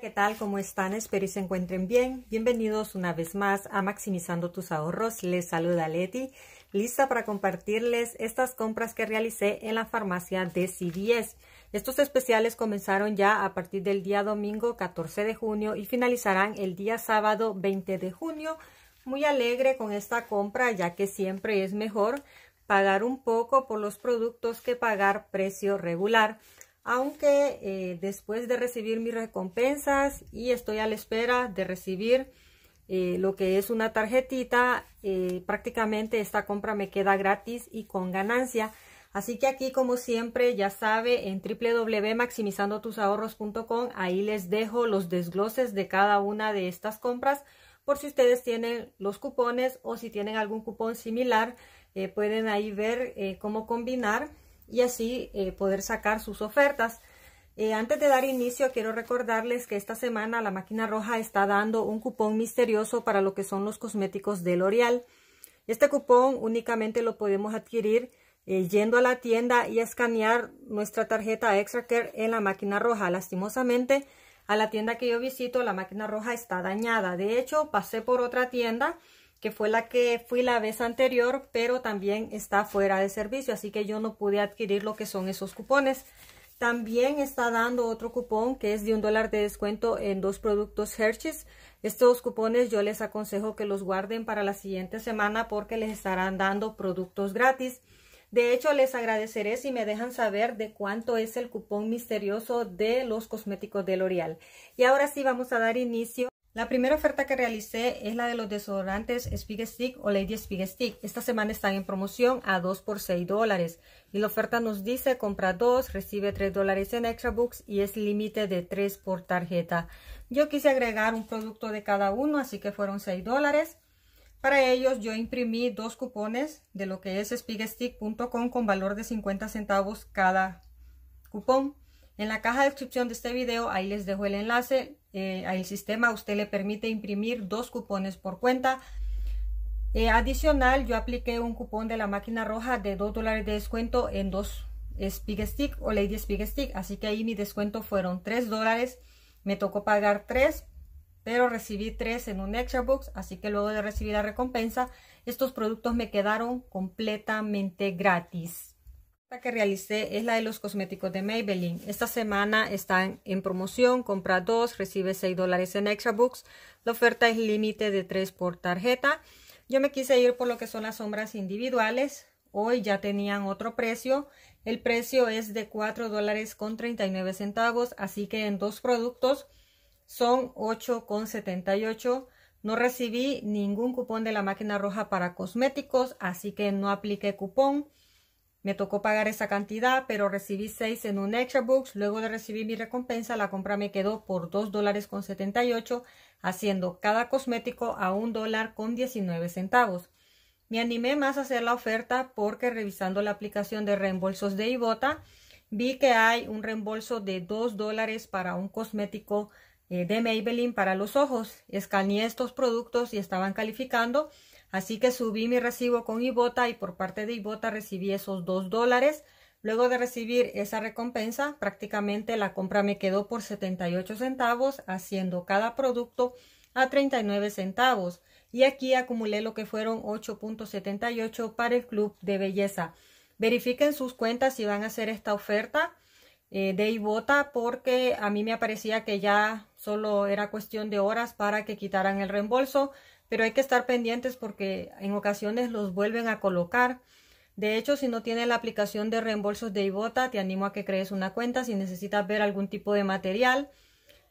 ¿qué tal? ¿Cómo están? Espero y se encuentren bien. Bienvenidos una vez más a Maximizando tus ahorros. Les saluda Leti, lista para compartirles estas compras que realicé en la farmacia de C10. Estos especiales comenzaron ya a partir del día domingo 14 de junio y finalizarán el día sábado 20 de junio. Muy alegre con esta compra ya que siempre es mejor pagar un poco por los productos que pagar precio regular aunque eh, después de recibir mis recompensas y estoy a la espera de recibir eh, lo que es una tarjetita, eh, prácticamente esta compra me queda gratis y con ganancia. Así que aquí, como siempre, ya sabe, en www.maximizandotusahorros.com, ahí les dejo los desgloses de cada una de estas compras. Por si ustedes tienen los cupones o si tienen algún cupón similar, pueden ahí ver cómo combinar y así eh, poder sacar sus ofertas. Eh, antes de dar inicio, quiero recordarles que esta semana la máquina roja está dando un cupón misterioso para lo que son los cosméticos de L'Oreal. Este cupón únicamente lo podemos adquirir eh, yendo a la tienda y escanear nuestra tarjeta care en la máquina roja. Lastimosamente, a la tienda que yo visito, la máquina roja está dañada. De hecho, pasé por otra tienda que fue la que fui la vez anterior, pero también está fuera de servicio, así que yo no pude adquirir lo que son esos cupones. También está dando otro cupón que es de un dólar de descuento en dos productos Hershey's. Estos cupones yo les aconsejo que los guarden para la siguiente semana porque les estarán dando productos gratis. De hecho, les agradeceré si me dejan saber de cuánto es el cupón misterioso de los cosméticos de L'Oreal. Y ahora sí vamos a dar inicio. La primera oferta que realicé es la de los desodorantes Spig Stick o Lady Spig Stick. Esta semana están en promoción a 2 por 6 dólares. Y la oferta nos dice compra 2, recibe 3 dólares en extra books y es límite de 3 por tarjeta. Yo quise agregar un producto de cada uno, así que fueron 6 dólares. Para ellos yo imprimí dos cupones de lo que es spigstick.com con valor de 50 centavos cada cupón. En la caja de descripción de este video, ahí les dejo el enlace. Eh, al sistema usted le permite imprimir dos cupones por cuenta. Eh, adicional, yo apliqué un cupón de la máquina roja de 2 dólares de descuento en dos Spig Stick o Lady Spig Stick. Así que ahí mi descuento fueron 3 dólares. Me tocó pagar 3, pero recibí 3 en un extra box. Así que luego de recibir la recompensa, estos productos me quedaron completamente gratis que realicé es la de los cosméticos de Maybelline. Esta semana están en promoción, compra dos, recibe 6 dólares en extra books. La oferta es límite de 3 por tarjeta. Yo me quise ir por lo que son las sombras individuales. Hoy ya tenían otro precio. El precio es de cuatro dólares con 39 centavos, así que en dos productos son 8,78. No recibí ningún cupón de la máquina roja para cosméticos, así que no apliqué cupón. Me tocó pagar esa cantidad, pero recibí 6 en un extra books. Luego de recibir mi recompensa, la compra me quedó por dos dólares con ocho, haciendo cada cosmético a un dólar con centavos. Me animé más a hacer la oferta porque revisando la aplicación de reembolsos de Ibota, vi que hay un reembolso de 2 dólares para un cosmético eh, de Maybelline para los ojos. Escaneé estos productos y estaban calificando Así que subí mi recibo con Ibota y por parte de Ibota recibí esos 2 dólares. Luego de recibir esa recompensa, prácticamente la compra me quedó por 78 centavos, haciendo cada producto a 39 centavos. Y aquí acumulé lo que fueron 8.78 para el club de belleza. Verifiquen sus cuentas si van a hacer esta oferta eh, de Ibota porque a mí me parecía que ya solo era cuestión de horas para que quitaran el reembolso pero hay que estar pendientes porque en ocasiones los vuelven a colocar. De hecho, si no tienes la aplicación de reembolsos de Ibota, te animo a que crees una cuenta si necesitas ver algún tipo de material.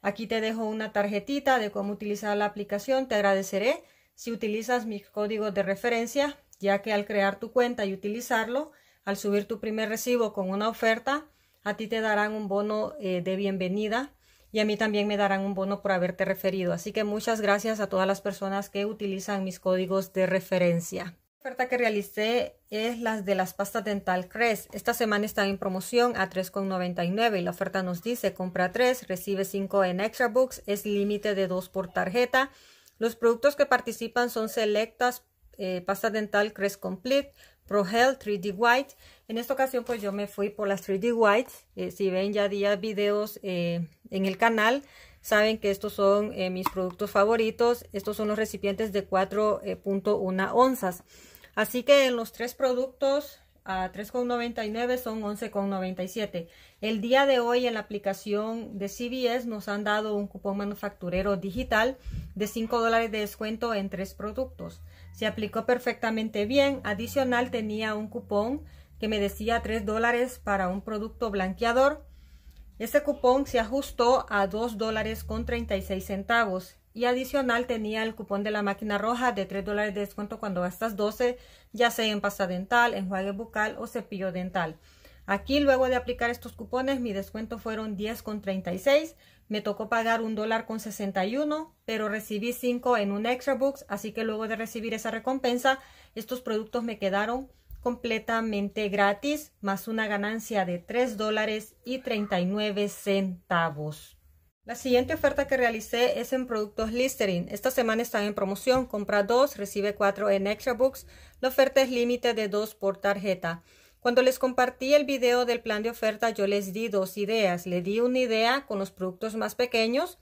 Aquí te dejo una tarjetita de cómo utilizar la aplicación. Te agradeceré si utilizas mis códigos de referencia, ya que al crear tu cuenta y utilizarlo, al subir tu primer recibo con una oferta, a ti te darán un bono eh, de bienvenida y a mí también me darán un bono por haberte referido. Así que muchas gracias a todas las personas que utilizan mis códigos de referencia. La oferta que realicé es las de las pastas dental Crest. Esta semana están en promoción a 3,99 y la oferta nos dice compra 3, recibe 5 en Extra Books, es límite de 2 por tarjeta. Los productos que participan son selectas eh, pasta dental Crest Complete, Pro 3D White. En esta ocasión pues yo me fui por las 3D White. Eh, si ven ya días videos eh, en el canal, saben que estos son eh, mis productos favoritos. Estos son los recipientes de 4.1 onzas. Así que en los tres productos a 3,99 son 11,97. El día de hoy en la aplicación de CBS nos han dado un cupón manufacturero digital de 5 dólares de descuento en tres productos. Se aplicó perfectamente bien. Adicional tenía un cupón que me decía 3 dólares para un producto blanqueador. Ese cupón se ajustó a dos dólares con seis centavos. Y adicional tenía el cupón de la máquina roja de 3 dólares de descuento cuando gastas 12, ya sea en pasta dental, enjuague bucal o cepillo dental. Aquí luego de aplicar estos cupones mi descuento fueron con 10,36 me tocó pagar un dólar con 61, pero recibí cinco en un extra books, así que luego de recibir esa recompensa, estos productos me quedaron completamente gratis, más una ganancia de 3 dólares y 39 centavos. La siguiente oferta que realicé es en productos Listerine. Esta semana está en promoción. Compra dos, recibe cuatro en Extra Books. La oferta es límite de dos por tarjeta. Cuando les compartí el video del plan de oferta, yo les di dos ideas. Le di una idea con los productos más pequeños,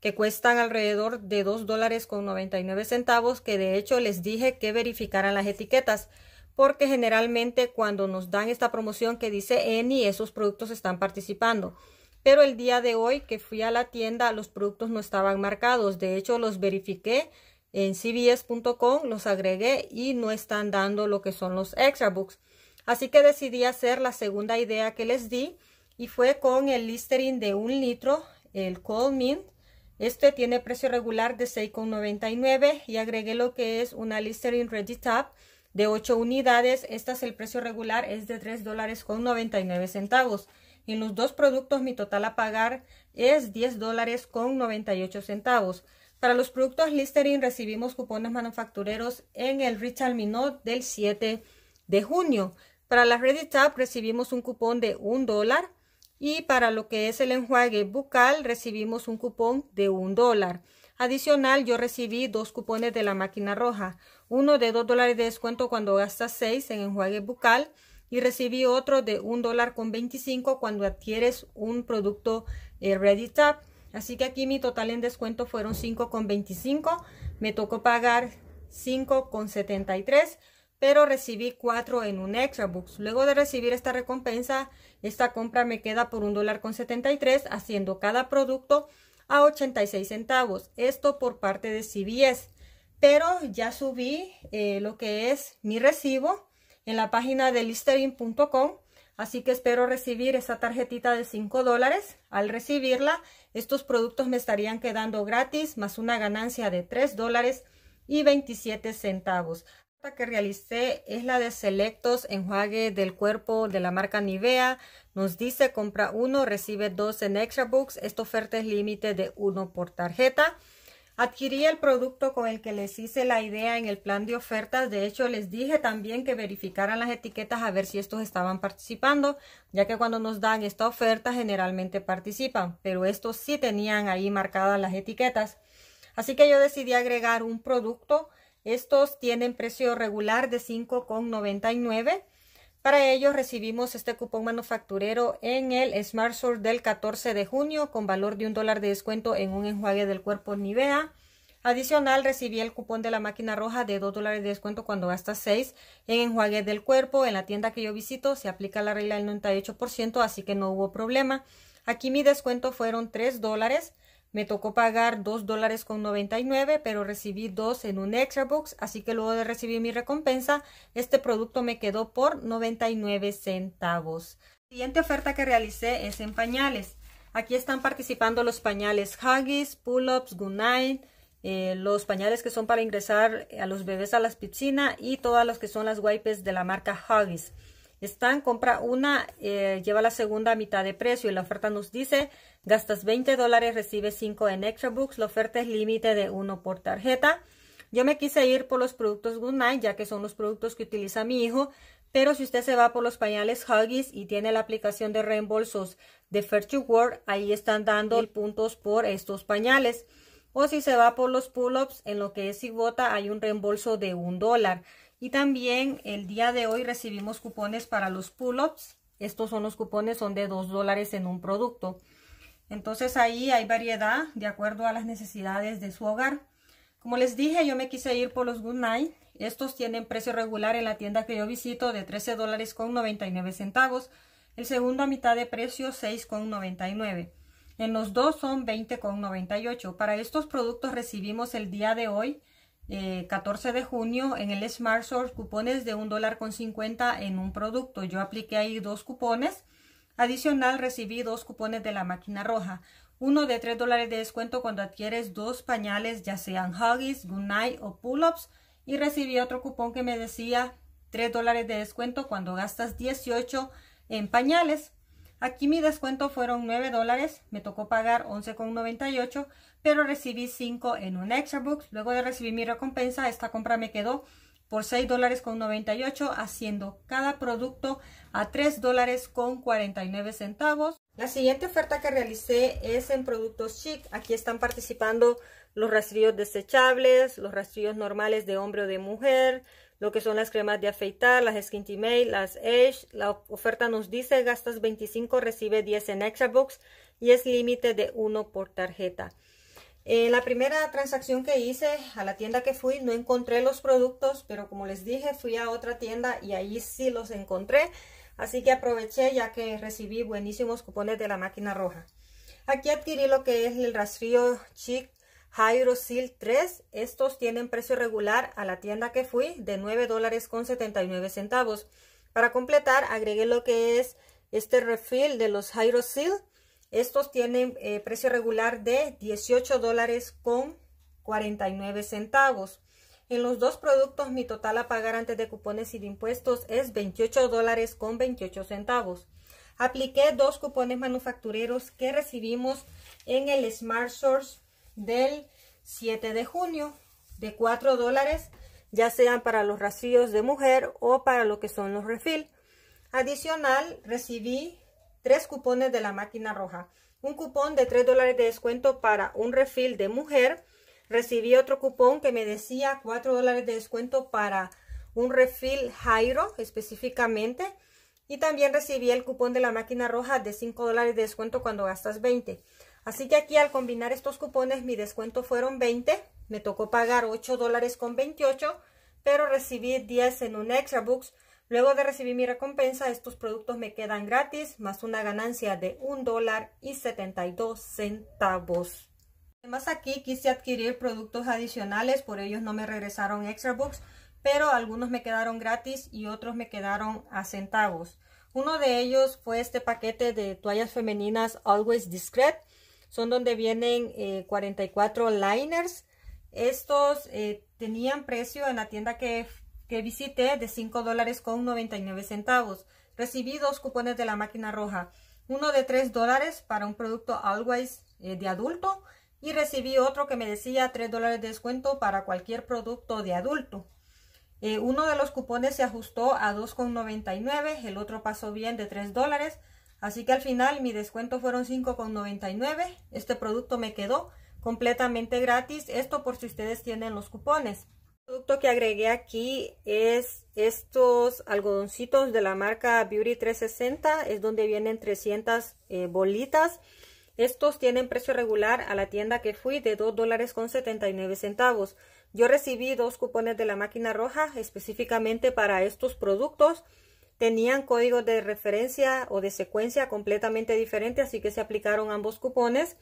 que cuestan alrededor de 2 dólares con 99 centavos, que de hecho les dije que verificaran las etiquetas, porque generalmente cuando nos dan esta promoción que dice ENI, esos productos están participando. Pero el día de hoy que fui a la tienda, los productos no estaban marcados. De hecho, los verifiqué en cbs.com, los agregué y no están dando lo que son los extra books. Así que decidí hacer la segunda idea que les di y fue con el Listerine de un litro, el Cold Mint. Este tiene precio regular de 6,99 y agregué lo que es una Listerine Ready de 8 unidades. Este es el precio regular, es de $3.99 dólares centavos. En los dos productos mi total a pagar es $10.98. dólares centavos. Para los productos Listerine recibimos cupones manufactureros en el Richard Minot del 7 de junio. Para la Ready recibimos un cupón de un dólar y para lo que es el enjuague bucal recibimos un cupón de un dólar. Adicional, yo recibí dos cupones de la máquina roja, uno de dos dólares de descuento cuando gastas seis en enjuague bucal y recibí otro de un dólar con 25 cuando adquieres un producto eh, Así que aquí mi total en descuento fueron 5,25. Me tocó pagar 5,73 pero recibí cuatro en un extra box Luego de recibir esta recompensa, esta compra me queda por un dólar con 73, haciendo cada producto a 86 centavos. Esto por parte de CBS. Pero ya subí eh, lo que es mi recibo en la página de listerin.com. Así que espero recibir esta tarjetita de 5 dólares. Al recibirla, estos productos me estarían quedando gratis, más una ganancia de 3 dólares y 27 centavos que realicé es la de Selectos Enjuague del Cuerpo de la marca Nivea. Nos dice compra uno, recibe dos en Extra Books. Esta oferta es límite de uno por tarjeta. Adquirí el producto con el que les hice la idea en el plan de ofertas. De hecho, les dije también que verificaran las etiquetas a ver si estos estaban participando, ya que cuando nos dan esta oferta generalmente participan, pero estos sí tenían ahí marcadas las etiquetas. Así que yo decidí agregar un producto estos tienen precio regular de 5,99. Para ello recibimos este cupón manufacturero en el Smart del 14 de junio con valor de un dólar de descuento en un enjuague del cuerpo Nivea. Adicional, recibí el cupón de la máquina roja de 2 dólares de descuento cuando gasta 6 en enjuague del cuerpo. En la tienda que yo visito se aplica la regla del 98%, así que no hubo problema. Aquí mi descuento fueron 3 dólares. Me tocó pagar dos dólares con 99, pero recibí dos en un extra box, así que luego de recibir mi recompensa, este producto me quedó por 99 centavos. La siguiente oferta que realicé es en pañales. Aquí están participando los pañales Huggies, Pull-Ups, Goodnight, eh, los pañales que son para ingresar a los bebés a las piscinas y todas las que son las wipes de la marca Huggies están, compra una, eh, lleva la segunda mitad de precio y la oferta nos dice, gastas 20 dólares, recibes 5 en Extra Books, la oferta es límite de 1 por tarjeta. Yo me quise ir por los productos Goodnight, ya que son los productos que utiliza mi hijo, pero si usted se va por los pañales Huggies y tiene la aplicación de reembolsos de virtue World, ahí están dando puntos por estos pañales. O si se va por los pull-ups, en lo que es vota, hay un reembolso de un dólar. Y también el día de hoy recibimos cupones para los pull-ups. Estos son los cupones, son de 2 dólares en un producto. Entonces ahí hay variedad de acuerdo a las necesidades de su hogar. Como les dije, yo me quise ir por los Good Night. Estos tienen precio regular en la tienda que yo visito de 13 dólares con 99 centavos. El segundo a mitad de precio 6,99. En los dos son 20,98. Para estos productos recibimos el día de hoy 14 eh, de junio en el Smart cupones de un dólar con 50 en un producto. Yo apliqué ahí dos cupones. Adicional recibí dos cupones de la máquina roja. Uno de 3 dólares de descuento cuando adquieres dos pañales, ya sean Huggies, Goodnight o Pull-Ups. Y recibí otro cupón que me decía 3 dólares de descuento cuando gastas 18 en pañales. Aquí mi descuento fueron 9 dólares, me tocó pagar 11,98, pero recibí 5 en un extra box. Luego de recibir mi recompensa, esta compra me quedó por 6 dólares con haciendo cada producto a 3 dólares con 49 centavos. La siguiente oferta que realicé es en productos chic. Aquí están participando los rastrillos desechables, los rastrillos normales de hombre o de mujer, lo que son las cremas de afeitar, las Skin Mail, las Edge. La oferta nos dice gastas 25, recibe 10 en Extra Box y es límite de 1 por tarjeta. En eh, la primera transacción que hice a la tienda que fui no encontré los productos, pero como les dije fui a otra tienda y ahí sí los encontré. Así que aproveché ya que recibí buenísimos cupones de la máquina roja. Aquí adquirí lo que es el rastrillo Chic Hyrosil 3, estos tienen precio regular a la tienda que fui de $9.79. dólares con centavos. Para completar, agregué lo que es este refill de los Hyrosil, Estos tienen eh, precio regular de 18 dólares con 49 centavos. En los dos productos, mi total a pagar antes de cupones y de impuestos es 28 dólares con 28 centavos. Apliqué dos cupones manufactureros que recibimos en el Smart Source del 7 de junio de 4 dólares, ya sean para los rastrillos de mujer o para lo que son los refil. Adicional, recibí tres cupones de la máquina roja. Un cupón de 3 dólares de descuento para un refil de mujer. Recibí otro cupón que me decía 4 dólares de descuento para un refil Jairo específicamente. Y también recibí el cupón de la máquina roja de 5 dólares de descuento cuando gastas 20. Así que aquí al combinar estos cupones mi descuento fueron 20, me tocó pagar 8 dólares con 28, pero recibí 10 en un extra books. Luego de recibir mi recompensa, estos productos me quedan gratis, más una ganancia de 1 dólar y 72 centavos. Además aquí quise adquirir productos adicionales, por ellos no me regresaron extra books, pero algunos me quedaron gratis y otros me quedaron a centavos. Uno de ellos fue este paquete de toallas femeninas Always Discreet son donde vienen 44 eh, liners. Estos eh, tenían precio en la tienda que, visité de 5 dólares con 99 centavos. Recibí dos cupones de la máquina roja, uno de 3 dólares para un producto Always eh, de adulto y recibí otro que me decía 3 dólares de descuento para cualquier producto de adulto. uno de los cupones se ajustó a 2,99, el otro pasó bien de 3 dólares Así que al final mi descuento fueron 5,99. Este producto me quedó completamente gratis. Esto por si ustedes tienen los cupones. El producto que agregué aquí es estos algodoncitos de la marca Beauty 360. Es donde vienen 300 eh, bolitas. Estos tienen precio regular a la tienda que fui de $2.79. dólares centavos. Yo recibí dos cupones de la máquina roja específicamente para estos productos tenían códigos de referencia o de secuencia completamente diferente, así que se aplicaron ambos cupones.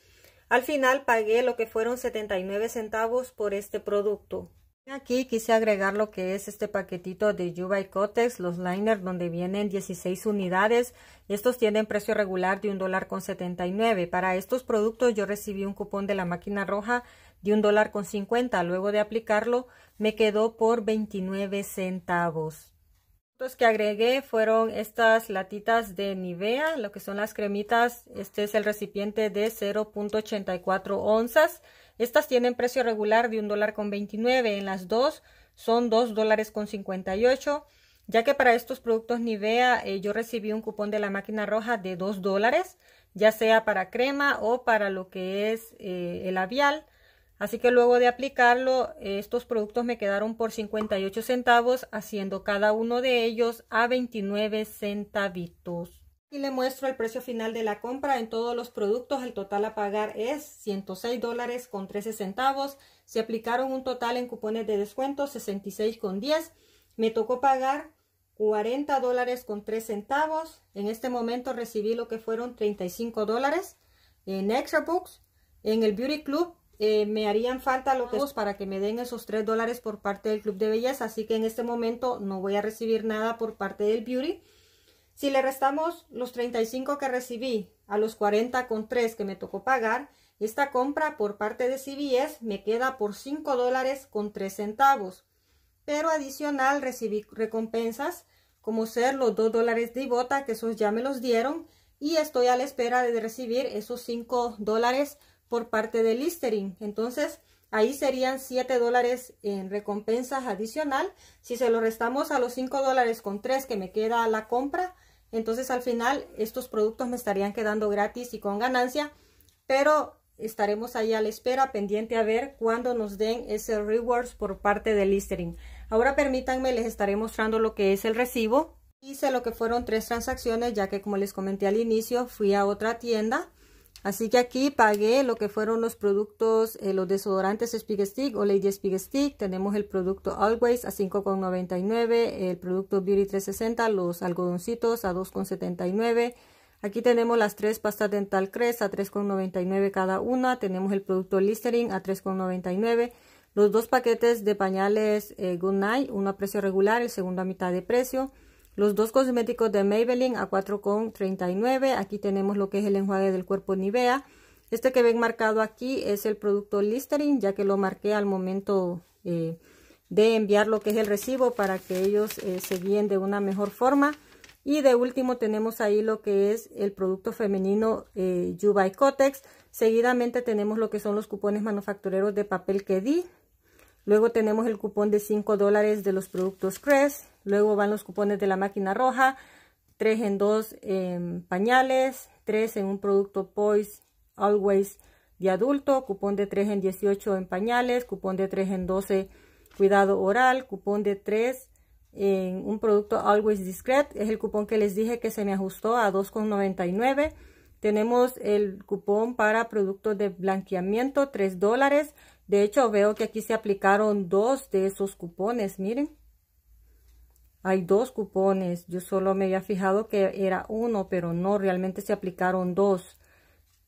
Al final pagué lo que fueron 79 centavos por este producto. Aquí quise agregar lo que es este paquetito de y Cotex, los liners donde vienen 16 unidades. Estos tienen precio regular de un dólar con 79. Para estos productos yo recibí un cupón de la máquina roja de un dólar con 50. Luego de aplicarlo me quedó por 29 centavos productos que agregué fueron estas latitas de Nivea, lo que son las cremitas. Este es el recipiente de 0.84 onzas. Estas tienen precio regular de un dólar con En las dos son dos dólares con ya que para estos productos Nivea eh, yo recibí un cupón de la máquina roja de 2 dólares, ya sea para crema o para lo que es eh, el avial. Así que luego de aplicarlo, estos productos me quedaron por 58 centavos, haciendo cada uno de ellos a 29 centavitos. Y le muestro el precio final de la compra en todos los productos. El total a pagar es 106 dólares con 13 centavos. Se aplicaron un total en cupones de descuento 66 con 10. Me tocó pagar 40 dólares con 3 centavos. En este momento recibí lo que fueron 35 dólares en Extra Books. En el Beauty Club eh, me harían falta los dos para que me den esos 3 dólares por parte del Club de Belleza. Así que en este momento no voy a recibir nada por parte del Beauty. Si le restamos los 35 que recibí a los 40 con que me tocó pagar, esta compra por parte de CBS me queda por 5 dólares con 3 centavos. Pero adicional recibí recompensas como ser los 2 dólares de bota que esos ya me los dieron, y estoy a la espera de recibir esos 5 dólares por parte de Listerine. Entonces, ahí serían 7 dólares en recompensas adicional. Si se lo restamos a los 5 dólares con 3 que me queda la compra, entonces al final estos productos me estarían quedando gratis y con ganancia, pero estaremos ahí a la espera pendiente a ver cuándo nos den ese rewards por parte de Listerine. Ahora permítanme, les estaré mostrando lo que es el recibo. Hice lo que fueron tres transacciones, ya que como les comenté al inicio, fui a otra tienda Así que aquí pagué lo que fueron los productos, eh, los desodorantes Spig Stick o Lady Spig Stick. Tenemos el producto Always a 5,99. El producto Beauty 360, los algodoncitos a 2,79. Aquí tenemos las tres pastas dental Crest a 3,99 cada una. Tenemos el producto Listerine a 3,99. Los dos paquetes de pañales eh, Good Night, uno a precio regular, el segundo a mitad de precio. Los dos cosméticos de Maybelline a 4,39. Aquí tenemos lo que es el enjuague del cuerpo Nivea. Este que ven marcado aquí es el producto Listerine, ya que lo marqué al momento eh, de enviar lo que es el recibo para que ellos eh, se guíen de una mejor forma. Y de último tenemos ahí lo que es el producto femenino eh, Seguidamente tenemos lo que son los cupones manufactureros de papel que di. Luego tenemos el cupón de 5 dólares de los productos Crest. Luego van los cupones de la máquina roja, 3 en 2 en em, pañales, 3 en un producto Poise Always de adulto, cupón de 3 en 18 en pañales, cupón de 3 en 12 cuidado oral, cupón de 3 en un producto Always Discreet, es el cupón que les dije que se me ajustó a 2,99. Tenemos el cupón para productos de blanqueamiento, 3 dólares. De hecho, veo que aquí se aplicaron dos de esos cupones, miren hay dos cupones. Yo solo me había fijado que era uno, pero no, realmente se aplicaron dos.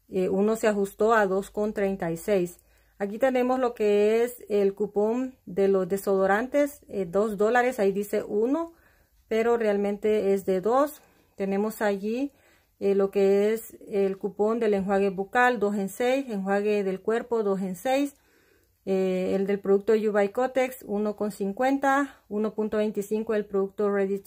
Eh, uno se ajustó a 2,36. Aquí tenemos lo que es el cupón de los desodorantes, eh, dos 2 dólares, ahí dice uno, pero realmente es de dos. Tenemos allí eh, lo que es el cupón del enjuague bucal, 2 en 6, enjuague del cuerpo, 2 en 6. Eh, el del producto Yubai Cotex 1,50, 1.25 el producto Ready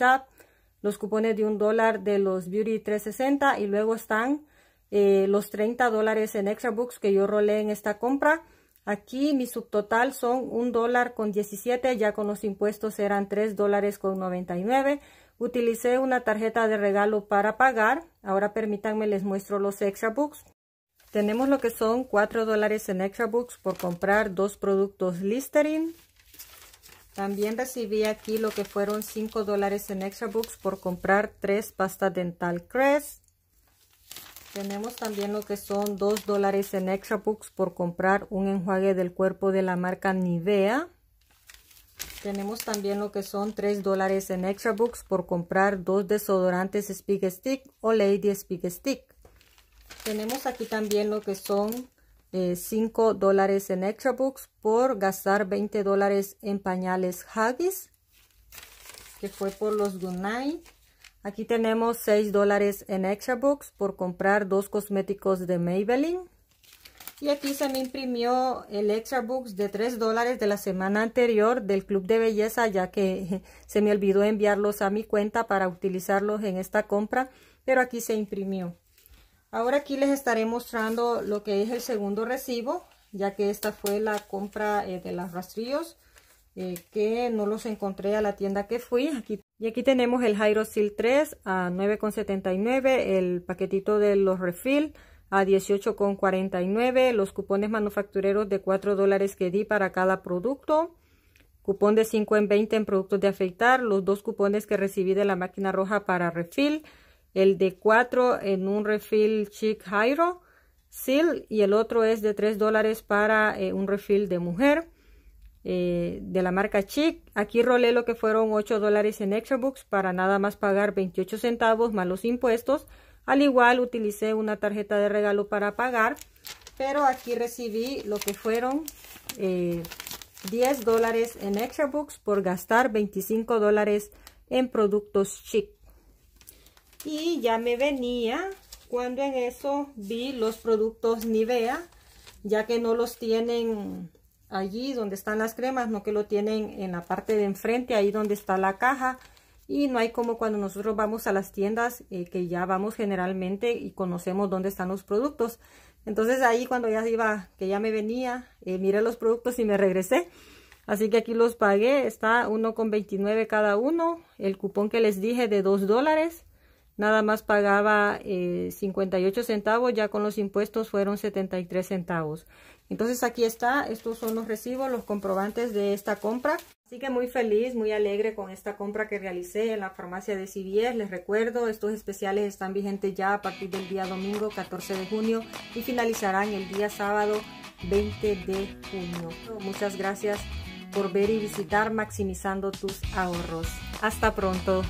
los cupones de un dólar de los Beauty 360 y luego están eh, los 30 dólares en Extra Books que yo rolé en esta compra. Aquí mi subtotal son un dólar con 17, ya con los impuestos eran 3 dólares con 99. Utilicé una tarjeta de regalo para pagar. Ahora permítanme les muestro los Extra Books. Tenemos lo que son 4 dólares en Extra Books por comprar dos productos Listerine. También recibí aquí lo que fueron 5 dólares en Extra Books por comprar tres pastas dental Crest. Tenemos también lo que son 2 dólares en Extra Books por comprar un enjuague del cuerpo de la marca Nivea. Tenemos también lo que son 3 dólares en Extra Books por comprar dos desodorantes Speak Stick o Lady Speak Stick. Tenemos aquí también lo que son 5 eh, dólares en extra books por gastar 20 dólares en pañales Huggies. que fue por los Goodnight. Aquí tenemos 6 dólares en extra books por comprar dos cosméticos de Maybelline. Y aquí se me imprimió el extra books de 3 dólares de la semana anterior del club de belleza, ya que se me olvidó enviarlos a mi cuenta para utilizarlos en esta compra, pero aquí se imprimió. Ahora aquí les estaré mostrando lo que es el segundo recibo, ya que esta fue la compra eh, de los rastrillos, eh, que no los encontré a la tienda que fui. Aquí, y aquí tenemos el Jairo 3 a 9,79, el paquetito de los refil a 18,49, los cupones manufactureros de 4 dólares que di para cada producto, cupón de 5 en 20 en productos de afeitar, los dos cupones que recibí de la máquina roja para refill, el de 4 en un refil Chic Jairo Seal y el otro es de 3 dólares para eh, un refil de mujer eh, de la marca Chic. Aquí rolé lo que fueron 8 dólares en Extra Books para nada más pagar 28 centavos más los impuestos. Al igual utilicé una tarjeta de regalo para pagar, pero aquí recibí lo que fueron 10 eh, dólares en Extra Books por gastar 25 dólares en productos Chic y ya me venía cuando en eso vi los productos Nivea ya que no los tienen allí donde están las cremas no que lo tienen en la parte de enfrente ahí donde está la caja y no hay como cuando nosotros vamos a las tiendas eh, que ya vamos generalmente y conocemos dónde están los productos entonces ahí cuando ya iba que ya me venía eh, miré los productos y me regresé Así que aquí los pagué, está 1,29 cada uno, el cupón que les dije de 2 dólares nada más pagaba 58 eh, centavos, ya con los impuestos fueron 73 centavos. Entonces aquí está, estos son los recibos, los comprobantes de esta compra. Así que muy feliz, muy alegre con esta compra que realicé en la farmacia de CVS. Les recuerdo, estos especiales están vigentes ya a partir del día domingo 14 de junio y finalizarán el día sábado 20 de junio. Muchas gracias por ver y visitar Maximizando tus ahorros. Hasta pronto.